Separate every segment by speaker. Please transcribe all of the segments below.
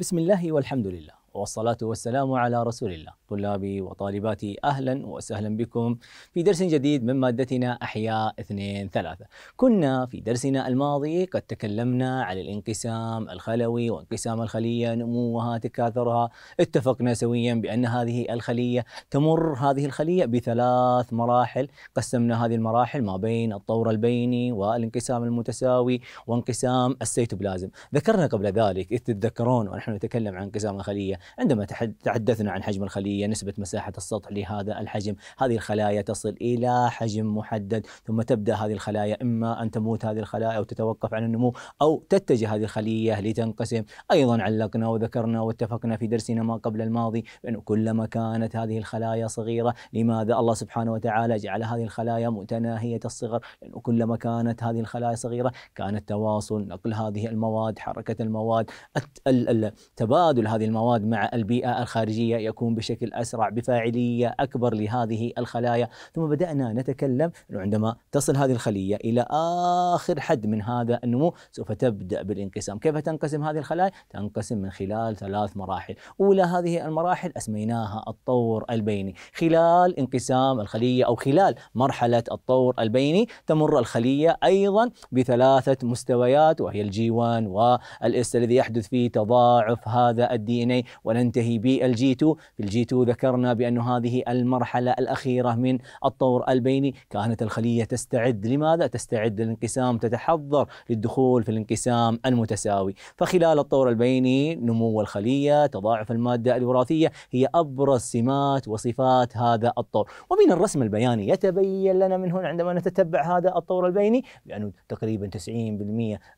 Speaker 1: بسم الله والحمد لله والصلاة والسلام على رسول الله طلابي وطالباتي أهلا وسهلا بكم في درس جديد من مادتنا أحياء 2 3 كنا في درسنا الماضي قد تكلمنا عن الانقسام الخلوي وانقسام الخلية نموها تكاثرها اتفقنا سويا بأن هذه الخلية تمر هذه الخلية بثلاث مراحل قسمنا هذه المراحل ما بين الطور البيني والانقسام المتساوي وانقسام السيتوبلازم ذكرنا قبل ذلك إذ تتذكرون ونحن نتكلم عن انقسام الخلية عندما تحدثنا عن حجم الخلية نسبة مساحة السطح لهذا الحجم هذه الخلايا تصل إلى حجم محدد ثم تبدأ هذه الخلايا إما أن تموت هذه الخلايا أو تتوقف عن النمو أو تتجه هذه الخلية لتنقسم أيضا علقنا وذكرنا واتفقنا في درسنا ما قبل الماضي بان كلما كانت هذه الخلايا صغيرة لماذا الله سبحانه وتعالى جعل هذه الخلايا متناهية الصغر لأن كلما كانت هذه الخلايا صغيرة كان التواصل نقل هذه المواد حركة المواد تبادل هذه المواد مع البيئة الخارجية يكون بشكل أسرع بفاعلية أكبر لهذه الخلايا ثم بدأنا نتكلم أنه عندما تصل هذه الخلية إلى آخر حد من هذا النمو سوف تبدأ بالانقسام كيف تنقسم هذه الخلايا؟ تنقسم من خلال ثلاث مراحل أولى هذه المراحل أسميناها الطور البيني خلال انقسام الخلية أو خلال مرحلة الطور البيني تمر الخلية أيضا بثلاثة مستويات وهي الجي 1 والاس الذي يحدث فيه تضاعف هذا الدي ان اي وننتهي بالجي 2 في الجي 2 ذكرنا بأن هذه المرحلة الأخيرة من الطور البيني كانت الخلية تستعد لماذا؟ تستعد للانقسام تتحضر للدخول في الانقسام المتساوي فخلال الطور البيني نمو الخلية تضاعف المادة الوراثية هي أبرز سمات وصفات هذا الطور ومن الرسم البياني يتبين لنا من هنا عندما نتتبع هذا الطور البيني بأنه تقريبا 90%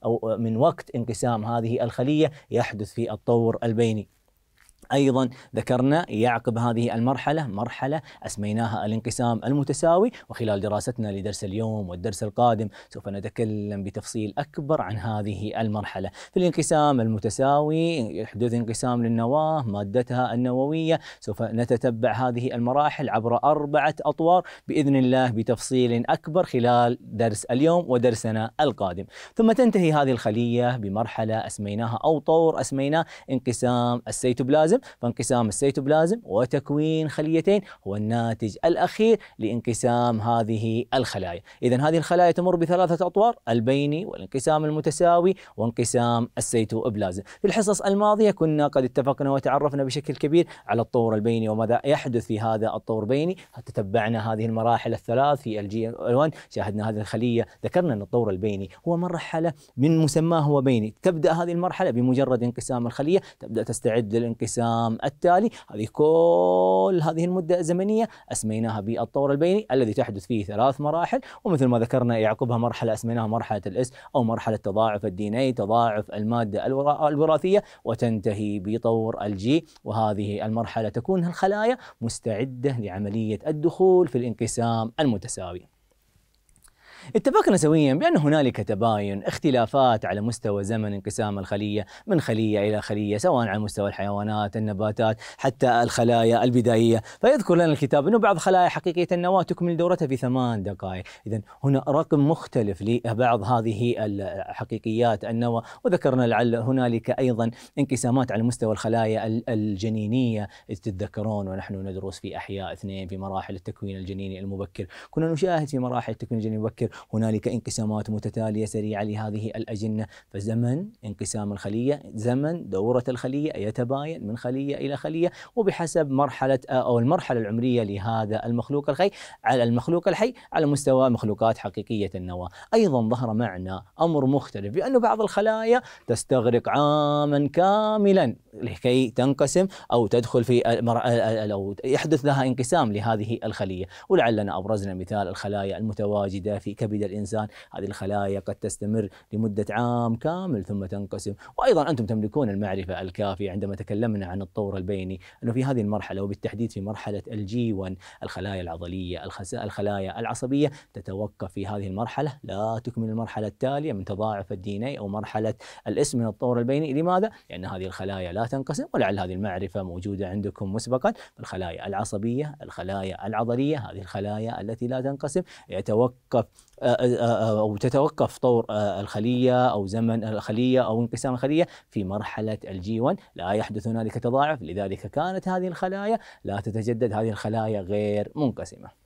Speaker 1: أو من وقت انقسام هذه الخلية يحدث في الطور البيني أيضا ذكرنا يعقب هذه المرحلة مرحلة أسميناها الانقسام المتساوي وخلال دراستنا لدرس اليوم والدرس القادم سوف نتكلم بتفصيل أكبر عن هذه المرحلة في الانقسام المتساوي يحدث انقسام للنواة مادتها النووية سوف نتتبع هذه المراحل عبر أربعة أطوار بإذن الله بتفصيل أكبر خلال درس اليوم ودرسنا القادم ثم تنتهي هذه الخلية بمرحلة أسميناها أو طور أسميناه انقسام السيتوبلازم فانقسام السيتوبلازم وتكوين خليتين هو الناتج الأخير لانقسام هذه الخلايا إذا هذه الخلايا تمر بثلاثة أطوار البيني والانقسام المتساوي وانقسام السيتوبلازم في الحصص الماضية كنا قد اتفقنا وتعرفنا بشكل كبير على الطور البيني وماذا يحدث في هذا الطور بيني تتبعنا هذه المراحل الثلاث في الجي 1 شاهدنا هذه الخلية ذكرنا أن الطور البيني هو مرحلة من مسماه هو بيني تبدأ هذه المرحلة بمجرد انقسام الخلية تبدأ تستعد للانقسام العام التالي هذه كل هذه المدة الزمنية أسميناها بالطور البيني الذي تحدث فيه ثلاث مراحل ومثل ما ذكرنا يعقبها مرحلة أسميناها مرحلة الإس أو مرحلة تضاعف الدي اي تضاعف المادة الوراثية وتنتهي بطور الجي وهذه المرحلة تكون الخلايا مستعدة لعملية الدخول في الانقسام المتساوي اتفقنا سويا بأن هنالك تباين اختلافات على مستوى زمن انقسام الخلية من خلية إلى خلية سواء على مستوى الحيوانات النباتات حتى الخلايا البدائية فيذكر لنا الكتاب أنه بعض خلايا حقيقية النواة تكمل دورتها في ثمان دقائق إذا هنا رقم مختلف لبعض هذه الحقيقيات النواة وذكرنا لعل هنالك أيضا انقسامات على مستوى الخلايا الجنينية إذ تتذكرون ونحن ندرس في أحياء اثنين في مراحل التكوين الجنيني المبكر كنا نشاهد في مراحل التكوين الجنيني المبكر هنالك انقسامات متتاليه سريعه لهذه الاجنه فزمن انقسام الخليه زمن دوره الخليه يتباين من خليه الى خليه وبحسب مرحله او المرحله العمريه لهذا المخلوق الحي على المخلوق الحي على مستوى مخلوقات حقيقيه النواه ايضا ظهر معنا امر مختلف بان بعض الخلايا تستغرق عاما كاملا لكي تنقسم او تدخل في او يحدث لها انقسام لهذه الخليه ولعلنا ابرزنا مثال الخلايا المتواجده في كبد الإنسان هذه الخلايا قد تستمر لمدة عام كامل ثم تنقسم وأيضا أنتم تملكون المعرفة الكافية عندما تكلمنا عن الطور البيني أنه في هذه المرحلة وبالتحديد في مرحلة الجي 1 الخلايا العضلية الخلايا العصبية تتوقف في هذه المرحلة لا تكمل المرحلة التالية من تضاعف الدي أو مرحلة الاسم من الطور البيني لماذا؟ لأن هذه الخلايا لا تنقسم ولعل هذه المعرفة موجودة عندكم مسبقا الخلايا العصبية الخلايا العضلية هذه الخلايا التي لا تنقسم يتوقف أو تتوقف طور الخلية أو زمن الخلية أو انقسام الخلية في مرحلة الجي 1 لا يحدث هنالك تضاعف لذلك كانت هذه الخلايا لا تتجدد هذه الخلايا غير منقسمة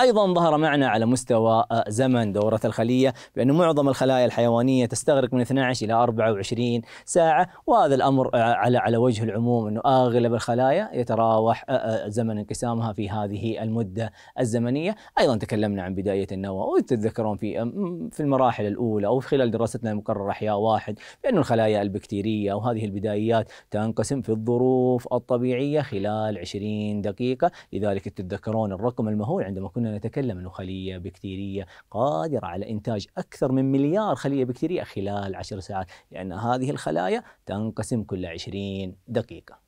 Speaker 1: أيضا ظهر معنا على مستوى آه، زمن دورة الخلية بأن معظم الخلايا الحيوانية تستغرق من 12 إلى 24 ساعة وهذا الأمر آه، على على وجه العموم أنه أغلب الخلايا يتراوح آه، زمن انقسامها في هذه المدة الزمنية أيضا تكلمنا عن بداية النواة وتتذكرون في في المراحل الأولى أو خلال دراستنا المقرر أحياء واحد بأن الخلايا البكتيرية وهذه البدايات تنقسم في الظروف الطبيعية خلال 20 دقيقة لذلك تتذكرون الرقم المهول عندما كنا نتكلم أنه خلية بكتيرية قادرة على إنتاج أكثر من مليار خلية بكتيرية خلال عشر ساعات لأن هذه الخلايا تنقسم كل 20 دقيقة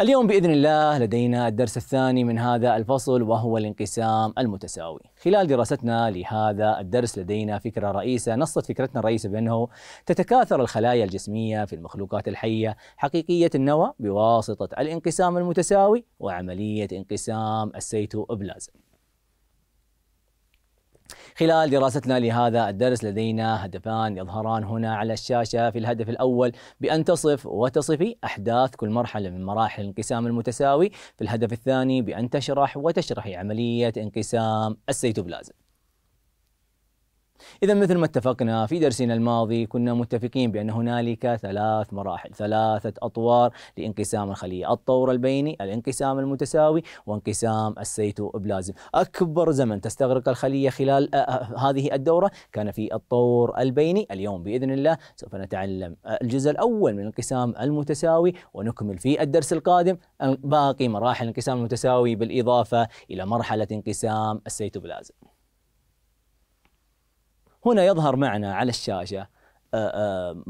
Speaker 1: اليوم بإذن الله لدينا الدرس الثاني من هذا الفصل وهو الانقسام المتساوي خلال دراستنا لهذا الدرس لدينا فكرة رئيسة نصت فكرتنا الرئيسة بأنه تتكاثر الخلايا الجسمية في المخلوقات الحية حقيقية النوى بواسطة الانقسام المتساوي وعملية انقسام السيتوبلازم خلال دراستنا لهذا الدرس لدينا هدفان يظهران هنا على الشاشة في الهدف الأول بأن تصف وتصفي أحداث كل مرحلة من مراحل الانقسام المتساوي في الهدف الثاني بأن تشرح وتشرحي عملية انقسام السيتوبلازم إذا مثل ما اتفقنا في درسنا الماضي كنا متفقين بأن هنالك ثلاث مراحل ثلاثة أطوار لانقسام الخلية الطور البيني الانقسام المتساوي وانقسام السيتوبلازم أكبر زمن تستغرق الخلية خلال آه، آه، هذه الدورة كان في الطور البيني اليوم بإذن الله سوف نتعلم آه، الجزء الأول من الانقسام المتساوي ونكمل في الدرس القادم باقي مراحل الانقسام المتساوي بالإضافة إلى مرحلة انقسام السيتوبلازم هنا يظهر معنا على الشاشه آه، آه،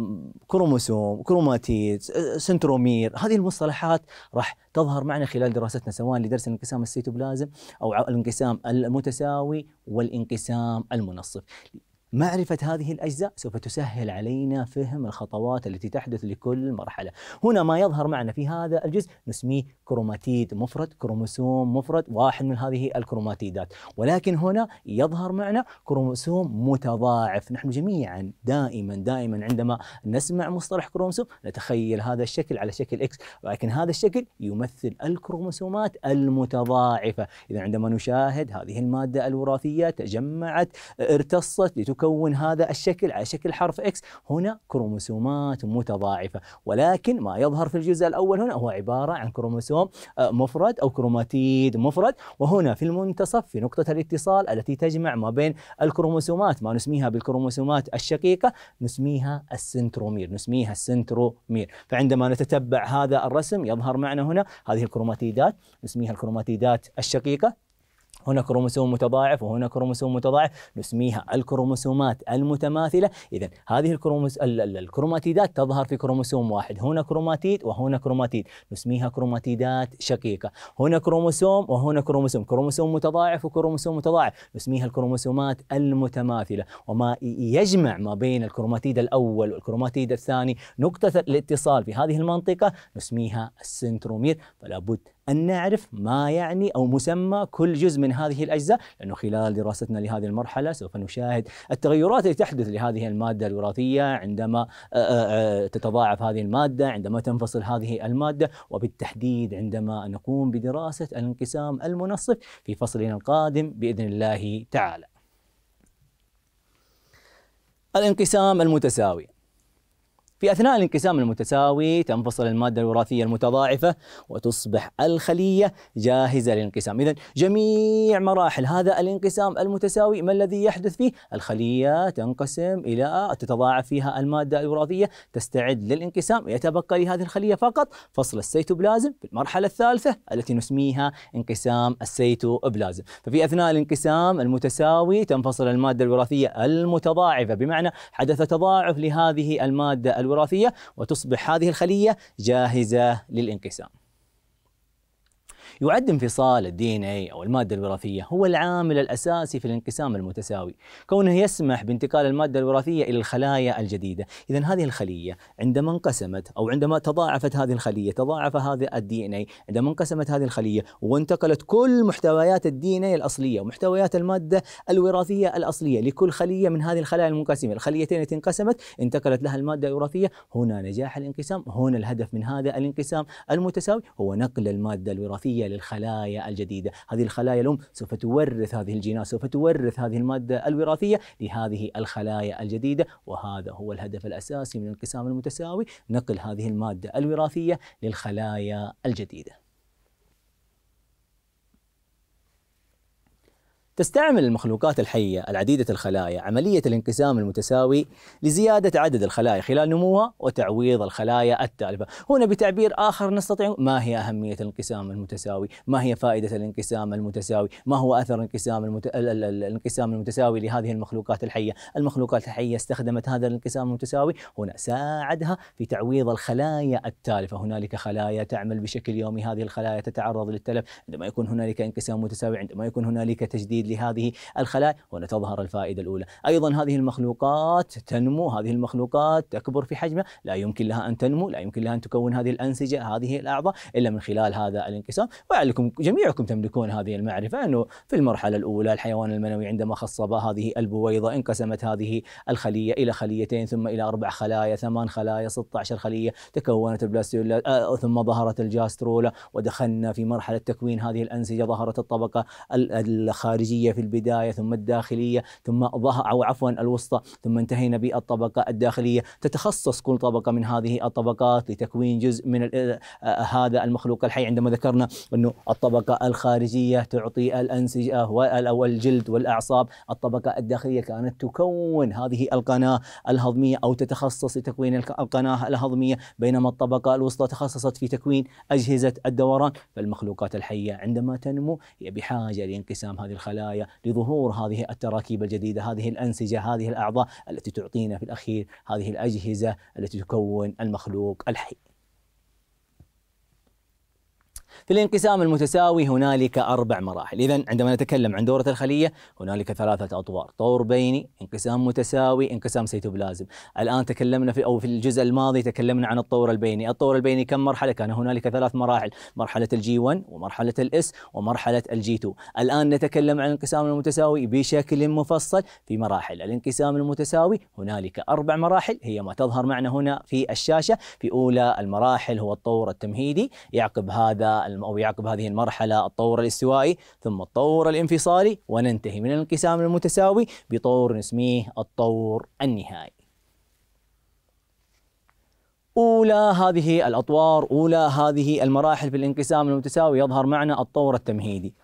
Speaker 1: كروموسوم كروماتيد آه، سنترومير هذه المصطلحات راح تظهر معنا خلال دراستنا سواء لدرس الانقسام السيتوبلازم او الانقسام المتساوي والانقسام المنصف معرفة هذه الأجزاء سوف تسهل علينا فهم الخطوات التي تحدث لكل مرحلة هنا ما يظهر معنا في هذا الجزء نسميه كروماتيد مفرد كروموسوم مفرد واحد من هذه الكروماتيدات ولكن هنا يظهر معنا كروموسوم متضاعف نحن جميعا دائما دائما عندما نسمع مصطلح كروموسوم نتخيل هذا الشكل على شكل إكس ولكن هذا الشكل يمثل الكروموسومات المتضاعفة إذا عندما نشاهد هذه المادة الوراثية تجمعت ارتصت لتكون يكون هذا الشكل على شكل حرف اكس هنا كروموسومات متضاعفه ولكن ما يظهر في الجزء الاول هنا هو عباره عن كروموسوم آه، مفرد او كروماتيد مفرد وهنا في المنتصف في نقطه الاتصال التي تجمع ما بين الكروموسومات ما نسميها بالكروموسومات الشقيقه نسميها السنترومير نسميها السنترومير فعندما نتتبع هذا الرسم يظهر معنا هنا هذه الكروماتيدات نسميها الكروماتيدات الشقيقه هنا كروموسوم متضاعف وهنا كروموسوم متضاعف نسميها الكروموسومات المتماثله اذا هذه الكروموس الكروماتيدات تظهر في كروموسوم واحد هنا كروماتيد وهنا كروماتيد نسميها كروماتيدات شقيقه هنا كروموسوم وهنا كروموسوم كروموسوم متضاعف وكروموسوم متضاعف نسميها الكروموسومات المتماثله وما يجمع ما بين الكروماتيد الاول والكروماتيد الثاني نقطه الاتصال في هذه المنطقه نسميها السنترومير فلا بد أن نعرف ما يعني أو مسمى كل جزء من هذه الأجزاء لأنه خلال دراستنا لهذه المرحلة سوف نشاهد التغيرات التي تحدث لهذه المادة الوراثية عندما آه، آه، آه، تتضاعف هذه المادة عندما تنفصل هذه المادة وبالتحديد عندما نقوم بدراسة الانقسام المنصف في فصلنا القادم بإذن الله تعالى الانقسام المتساوي في أثناء الانقسام المتساوي تنفصل المادة الوراثية المتضاعفة وتصبح الخلية جاهزة للانقسام إذا جميع مراحل هذا الانقسام المتساوي ما الذي يحدث فيه؟ الخلية تنقسم إلى تتضاعف فيها المادة الوراثية تستعد للانقسام يتبقى لهذه الخلية فقط فصل السيتوبلازم في المرحلة الثالثة التي نسميها انقسام السيتوبلازم ففي أثناء الانقسام المتساوي تنفصل المادة الوراثية المتضاعفة بمعنى حدث تضاعف لهذه المادة الوراثية الوراثيه وتصبح هذه الخليه جاهزه للانقسام يعد انفصال الدي ان اي او الماده الوراثيه هو العامل الاساسي في الانقسام المتساوي، كونه يسمح بانتقال الماده الوراثيه الى الخلايا الجديده، اذا هذه الخليه عندما انقسمت او عندما تضاعفت هذه الخليه، تضاعف هذا الدي ان اي، عندما انقسمت هذه الخليه وانتقلت كل محتويات الدي ان اي الاصليه ومحتويات الماده الوراثيه الاصليه لكل خليه من هذه الخلايا المنقسمه، الخليتين التي انقسمت انتقلت لها الماده الوراثيه، هنا نجاح الانقسام، هنا الهدف من هذا الانقسام المتساوي هو نقل الماده الوراثيه للخلايا الجديدة هذه الخلايا الأم سوف تورث هذه الجينات سوف تورث هذه المادة الوراثية لهذه الخلايا الجديدة وهذا هو الهدف الأساسي من الانقسام المتساوي نقل هذه المادة الوراثية للخلايا الجديدة تستعمل المخلوقات الحية العديدة الخلايا عملية الانقسام المتساوي لزيادة عدد الخلايا خلال نموها وتعويض الخلايا التالفة هنا بتعبير آخر نستطيع ما هي أهمية الانقسام المتساوي ما هي فائدة الانقسام المتساوي ما هو أثر انقسام المت... الانقسام المتساوي لهذه المخلوقات الحية المخلوقات الحية استخدمت هذا الانقسام المتساوي هنا ساعدها في تعويض الخلايا التالفة هنالك خلايا تعمل بشكل يومي هذه الخلايا تتعرض للتلف عندما يكون هنالك انقسام متساوي عندما يكون هنالك تجديد لهذه الخلايا هنا تظهر الفائدة الأولى أيضا هذه المخلوقات تنمو هذه المخلوقات تكبر في حجمها لا يمكن لها أن تنمو لا يمكن لها أن تكون هذه الأنسجة هذه الأعضاء إلا من خلال هذا الانقسام ولعلكم جميعكم تملكون هذه المعرفة أنه في المرحلة الأولى الحيوان المنوي عندما خصب هذه البويضة انقسمت هذه الخلية إلى خليتين ثم إلى أربع خلايا ثمان خلايا 16 خلية تكونت البلاستيولا آه ثم ظهرت الجاسترولا ودخلنا في مرحلة تكوين هذه الأنسجة ظهرت الطبقة الخارجية الخارجية في البداية ثم الداخلية ثم أو عفوا الوسطى ثم انتهينا بالطبقة الداخلية تتخصص كل طبقة من هذه الطبقات لتكوين جزء من آه، هذا المخلوق الحي عندما ذكرنا أنه الطبقة الخارجية تعطي الأنسجة أو الجلد والأعصاب الطبقة الداخلية كانت تكون هذه القناة الهضمية أو تتخصص لتكوين القناة الهضمية بينما الطبقة الوسطى تخصصت في تكوين أجهزة الدوران فالمخلوقات الحية عندما تنمو هي بحاجة لانقسام هذه الخلايا البداية لظهور هذه التراكيب الجديدة هذه الأنسجة هذه الأعضاء التي تعطينا في الأخير هذه الأجهزة التي تكون المخلوق الحي في الانقسام المتساوي هنالك أربع مراحل إذا عندما نتكلم عن دورة الخلية هنالك ثلاثة أطوار طور بيني انقسام متساوي انقسام سيتوبلازم الآن تكلمنا في أو في الجزء الماضي تكلمنا عن الطور البيني الطور البيني كم مرحلة كان هنالك ثلاث مراحل مرحلة الجي 1 ومرحلة الاس ومرحلة الجي 2 الآن نتكلم عن الانقسام المتساوي بشكل مفصل في مراحل الانقسام المتساوي هنالك أربع مراحل هي ما تظهر معنا هنا في الشاشة في أولى المراحل هو الطور التمهيدي يعقب هذا أو يعقب هذه المرحلة الطور الاستوائي ثم الطور الانفصالي وننتهي من الانقسام المتساوي بطور نسميه الطور النهائي أولى هذه الأطوار أولى هذه المراحل في الانقسام المتساوي يظهر معنا الطور التمهيدي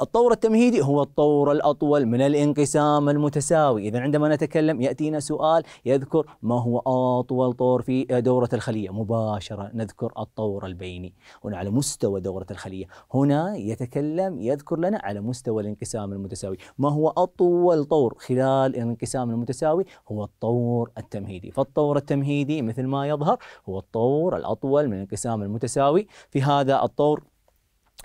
Speaker 1: الطور التمهيدي هو الطور الأطول من الانقسام المتساوي إذا عندما نتكلم يأتينا سؤال يذكر ما هو أطول طور في دورة الخلية مباشرة نذكر الطور البيني هنا على مستوى دورة الخلية هنا يتكلم يذكر لنا على مستوى الانقسام المتساوي ما هو أطول طور خلال الانقسام المتساوي هو الطور التمهيدي فالطور التمهيدي مثل ما يظهر هو الطور الأطول من الانقسام المتساوي في هذا الطور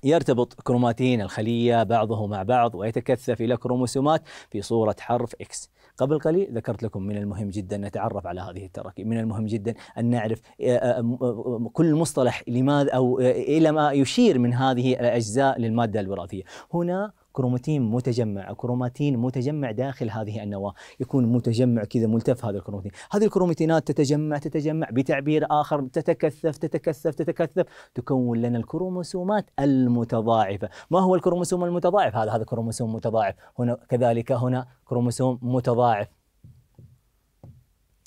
Speaker 1: يرتبط كروماتين الخلية بعضه مع بعض ويتكثف إلى كروموسومات في صورة حرف X قبل قليل ذكرت لكم من المهم جدا نتعرف على هذه التراكيب من المهم جدا أن نعرف آه، آه، آه، كل مصطلح لماذا أو إلى ما يشير من هذه الأجزاء للمادة الوراثية هنا كروماتين متجمع كروماتين متجمع داخل هذه النواه يكون متجمع كذا ملتف هذا الكروماتين هذه الكروماتينات تتجمع تتجمع بتعبير آخر تتكثف تتكثف تتكثف تكون لنا الكروموسومات المتضاعفة ما هو الكروموسوم المتضاعف هذا هذا كروموسوم متضاعف هنا كذلك هنا كروموسوم متضاعف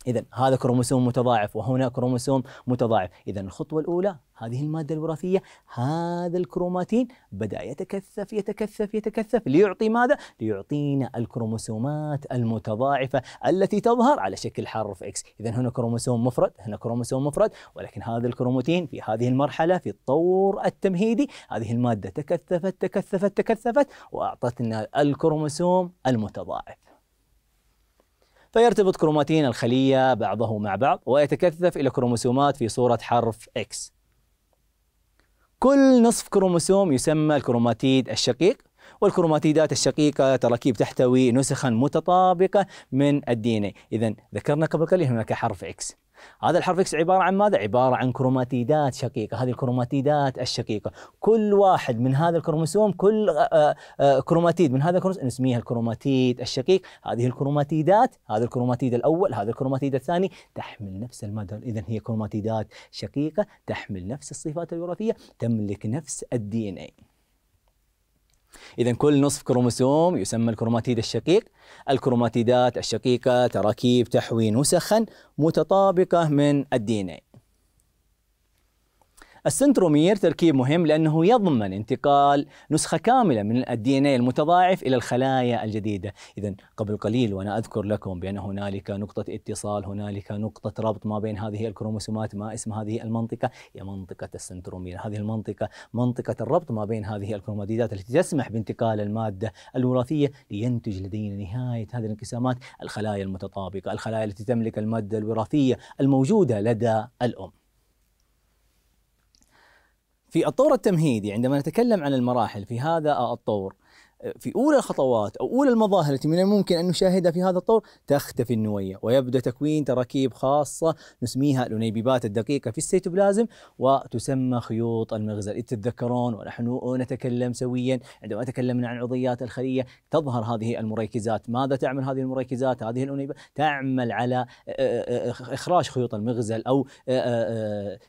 Speaker 1: إذا هذا كروموسوم متضاعف وهنا كروموسوم متضاعف، إذا الخطوة الأولى هذه المادة الوراثية هذا الكروماتين بدأ يتكثف يتكثف يتكثف ليعطي ماذا؟ ليعطينا الكروموسومات المتضاعفة التي تظهر على شكل حرف X، إذا هنا كروموسوم مفرد، هنا كروموسوم مفرد، ولكن هذا الكروماتين في هذه المرحلة في الطور التمهيدي هذه المادة تكثفت تكثفت تكثفت وأعطتنا الكروموسوم المتضاعف. فيرتبط كروماتين الخلية بعضه مع بعض ويتكثف إلى كروموسومات في صورة حرف X كل نصف كروموسوم يسمى الكروماتيد الشقيق والكروماتيدات الشقيقة تراكيب تحتوي نسخا متطابقة من الدي ان اي، إذا ذكرنا قبل قليل هناك حرف X هذا الحرف اكس عباره عن ماذا؟ عباره عن كروماتيدات شقيقه، هذه الكروماتيدات الشقيقه، كل واحد من هذا الكروموسوم كل آه، آه، آه، كروماتيد من هذا الكروموسوم نسميها الكروماتيد الشقيق، هذه الكروماتيدات، هذا الكروماتيد الاول، هذا الكروماتيد الثاني تحمل نفس المادة، اذا هي كروماتيدات شقيقه تحمل نفس الصفات الوراثيه، تملك نفس الدي ان اي. إذا كل نصف كروموسوم يسمى الكروماتيد الشقيق الكروماتيدات الشقيقة تراكيب تحوي نسخا متطابقة من الدي ان السنترومير تركيب مهم لأنه يضمن انتقال نسخة كاملة من الدي ان إيه المتضاعف إلى الخلايا الجديدة إذا قبل قليل وأنا أذكر لكم بأن هنالك نقطة اتصال هنالك نقطة ربط ما بين هذه الكروموسومات ما اسم هذه المنطقة هي منطقة السنترومير هذه المنطقة منطقة الربط ما بين هذه الكروموديدات التي تسمح بانتقال المادة الوراثية لينتج لدينا نهاية هذه الانقسامات الخلايا المتطابقة الخلايا التي تملك المادة الوراثية الموجودة لدى الأم في الطور التمهيدي عندما نتكلم عن المراحل في هذا الطور في اولى الخطوات او اولى المظاهر التي من الممكن ان نشاهدها في هذا الطور تختفي النويه ويبدا تكوين تراكيب خاصه نسميها الانيبيبات الدقيقه في السيتوبلازم وتسمى خيوط المغزل، اذ تتذكرون ونحن نتكلم سويا عندما تكلمنا عن عضيات الخليه تظهر هذه المريكزات ماذا تعمل هذه المريكزات هذه الانيبيبات تعمل على آه، آه، آه، اخراج خيوط المغزل او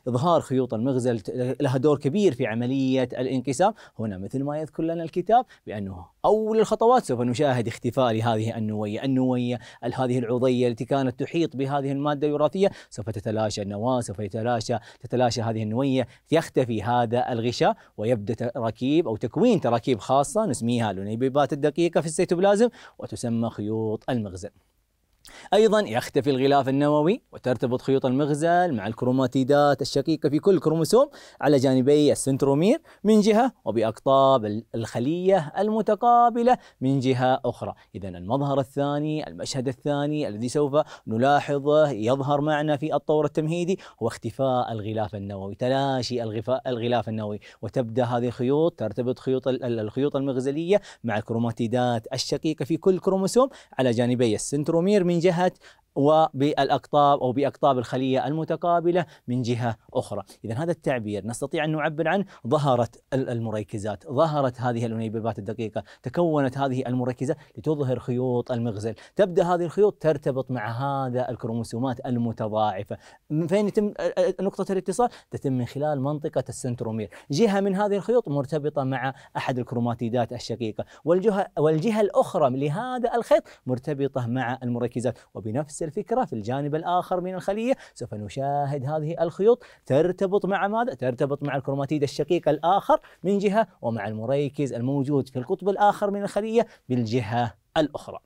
Speaker 1: اظهار خيوط المغزل لها دور كبير في عمليه الانقسام هنا مثل ما يذكر لنا الكتاب بانه أول الخطوات سوف نشاهد اختفاء لهذه النوية النوية هذه العضية التي كانت تحيط بهذه المادة الوراثية سوف تتلاشى النواة سوف يتلاشى تتلاشى هذه النوية يختفي هذا الغشاء ويبدأ تراكيب أو تكوين تراكيب خاصة نسميها الأنيبيبات الدقيقة في السيتوبلازم وتسمى خيوط المغزل أيضا يختفي الغلاف النووي وترتبط خيوط المغزل مع الكروماتيدات الشقيقة في كل كروموسوم على جانبي السنترومير من جهة وبأقطاب الخلية المتقابلة من جهة أخرى إذا المظهر الثاني المشهد الثاني الذي سوف نلاحظه يظهر معنا في الطور التمهيدي هو اختفاء الغلاف النووي تلاشي الغلاف النووي وتبدأ هذه الخيوط ترتبط خيوط الخيوط المغزلية مع الكروماتيدات الشقيقة في كل كروموسوم على جانبي السنترومير من من جهة وبالأقطاب أو بأقطاب الخلية المتقابلة من جهة أخرى إذا هذا التعبير نستطيع أن نعبر عن ظهرت المريكزات ظهرت هذه الأنيبيبات الدقيقة تكونت هذه المركزات لتظهر خيوط المغزل تبدأ هذه الخيوط ترتبط مع هذا الكروموسومات المتضاعفة من فين يتم نقطة الاتصال تتم من خلال منطقة السنترومير جهة من هذه الخيوط مرتبطة مع أحد الكروماتيدات الشقيقة والجهة, والجهة الأخرى لهذا الخيط مرتبطة مع المركزات وبنفس الفكرة في الجانب الآخر من الخلية سوف نشاهد هذه الخيوط ترتبط مع ماذا؟ ترتبط مع الكروماتيد الشقيق الآخر من جهة ومع المريكز الموجود في القطب الآخر من الخلية بالجهة الأخرى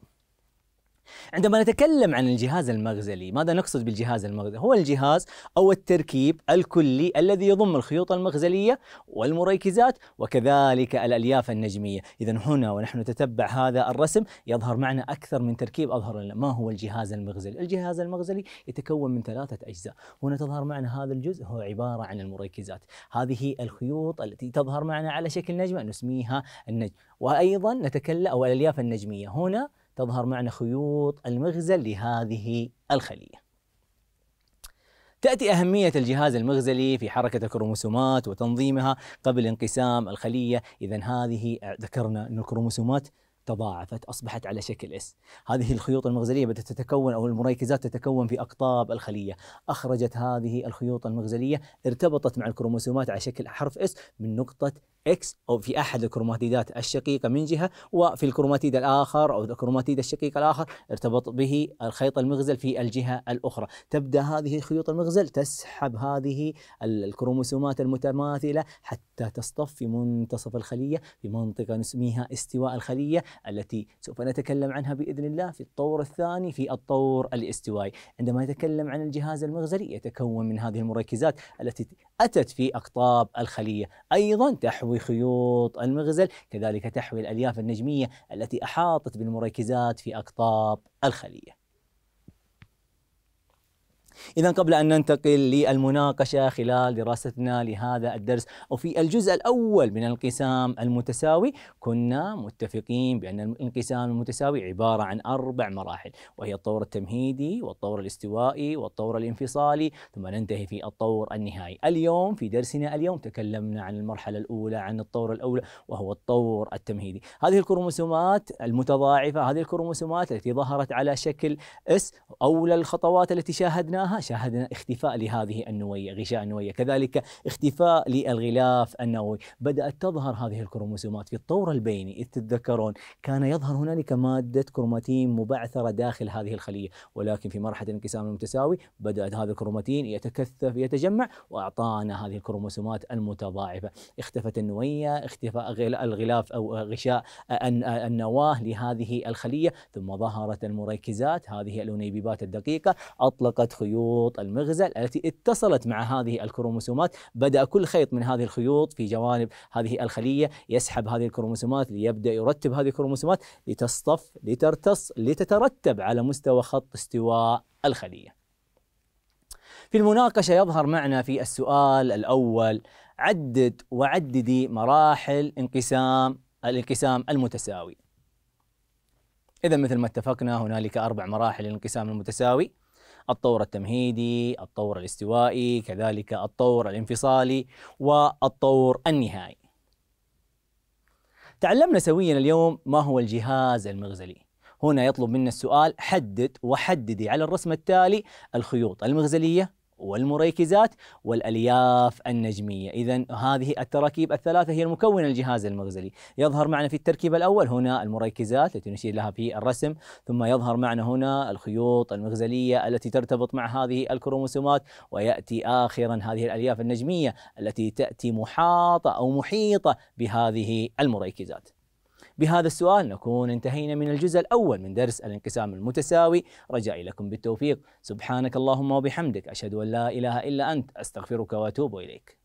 Speaker 1: عندما نتكلم عن الجهاز المغزلي ماذا نقصد بالجهاز المغزلي هو الجهاز أو التركيب الكلي الذي يضم الخيوط المغزلية والمريكزات وكذلك الألياف النجمية إذا هنا ونحن نتتبع هذا الرسم يظهر معنا أكثر من تركيب أظهر لنا ما هو الجهاز المغزلي الجهاز المغزلي يتكون من ثلاثة أجزاء هنا تظهر معنا هذا الجزء هو عبارة عن المريكزات هذه الخيوط التي تظهر معنا على شكل نجمة نسميها النجم وأيضا نتكلم أو الألياف النجمية هنا تظهر معنا خيوط المغزل لهذه الخلية تأتي أهمية الجهاز المغزلي في حركة الكروموسومات وتنظيمها قبل انقسام الخلية إذا هذه ذكرنا أن الكروموسومات تضاعفت أصبحت على شكل اس هذه الخيوط المغزلية بدأت تتكون أو المريكزات تتكون في أقطاب الخلية أخرجت هذه الخيوط المغزلية ارتبطت مع الكروموسومات على شكل حرف اس من نقطة اكس او في احد الكروماتيدات الشقيقه من جهه وفي الكروماتيد الاخر او الكروماتيد الشقيق الاخر ارتبط به الخيط المغزل في الجهه الاخرى، تبدا هذه خيوط المغزل تسحب هذه الكروموسومات المتماثله حتى تصطف في منتصف الخليه في منطقه نسميها استواء الخليه التي سوف نتكلم عنها باذن الله في الطور الثاني في الطور الاستوائي، عندما نتكلم عن الجهاز المغزلي يتكون من هذه المركزات التي اتت في اقطاب الخليه، ايضا تحوي تحوي خيوط المغزل كذلك تحوي الألياف النجمية التي أحاطت بالمركزات في أقطاب الخلية إذا قبل أن ننتقل للمناقشة خلال دراستنا لهذا الدرس أو في الجزء الأول من الانقسام المتساوي كنا متفقين بأن الانقسام المتساوي عبارة عن أربع مراحل وهي الطور التمهيدي والطور الاستوائي والطور الانفصالي ثم ننتهي في الطور النهائي اليوم في درسنا اليوم تكلمنا عن المرحلة الأولى عن الطور الأولى وهو الطور التمهيدي هذه الكروموسومات المتضاعفة هذه الكروموسومات التي ظهرت على شكل اس أولى الخطوات التي شاهدناها أثناءها شاهدنا اختفاء لهذه النوية غشاء النوية كذلك اختفاء للغلاف النووي بدأت تظهر هذه الكروموسومات في الطور البيني إذ تتذكرون كان يظهر هنالك مادة كروماتين مبعثرة داخل هذه الخلية ولكن في مرحلة الانقسام المتساوي بدأت هذا الكروماتين يتكثف يتجمع وأعطانا هذه الكروموسومات المتضاعفة اختفت النوية اختفاء الغلاف أو غشاء النواة لهذه الخلية ثم ظهرت المركزات هذه الأنيبيبات الدقيقة أطلقت خيوط خيوط المغزل التي اتصلت مع هذه الكروموسومات بدأ كل خيط من هذه الخيوط في جوانب هذه الخلية يسحب هذه الكروموسومات ليبدأ يرتب هذه الكروموسومات لتصطف لترتص لتترتب على مستوى خط استواء الخليه. في المناقشة يظهر معنا في السؤال الأول عدد وعددي مراحل انقسام الانقسام المتساوي إذا مثل ما اتفقنا هنالك أربع مراحل الانقسام المتساوي الطور التمهيدي الطور الاستوائي كذلك الطور الانفصالي والطور النهائي تعلمنا سويا اليوم ما هو الجهاز المغزلي هنا يطلب منا السؤال حدد وحددي على الرسم التالي الخيوط المغزلية والمريكزات والألياف النجمية إذا هذه التراكيب الثلاثة هي المكونة الجهاز المغزلي يظهر معنا في التركيب الأول هنا المريكزات التي نشير لها في الرسم ثم يظهر معنا هنا الخيوط المغزلية التي ترتبط مع هذه الكروموسومات ويأتي آخرا هذه الألياف النجمية التي تأتي محاطة أو محيطة بهذه المريكزات بهذا السؤال نكون انتهينا من الجزء الأول من درس الانقسام المتساوي رجائي لكم بالتوفيق سبحانك اللهم وبحمدك أشهد أن لا إله إلا أنت أستغفرك وأتوب إليك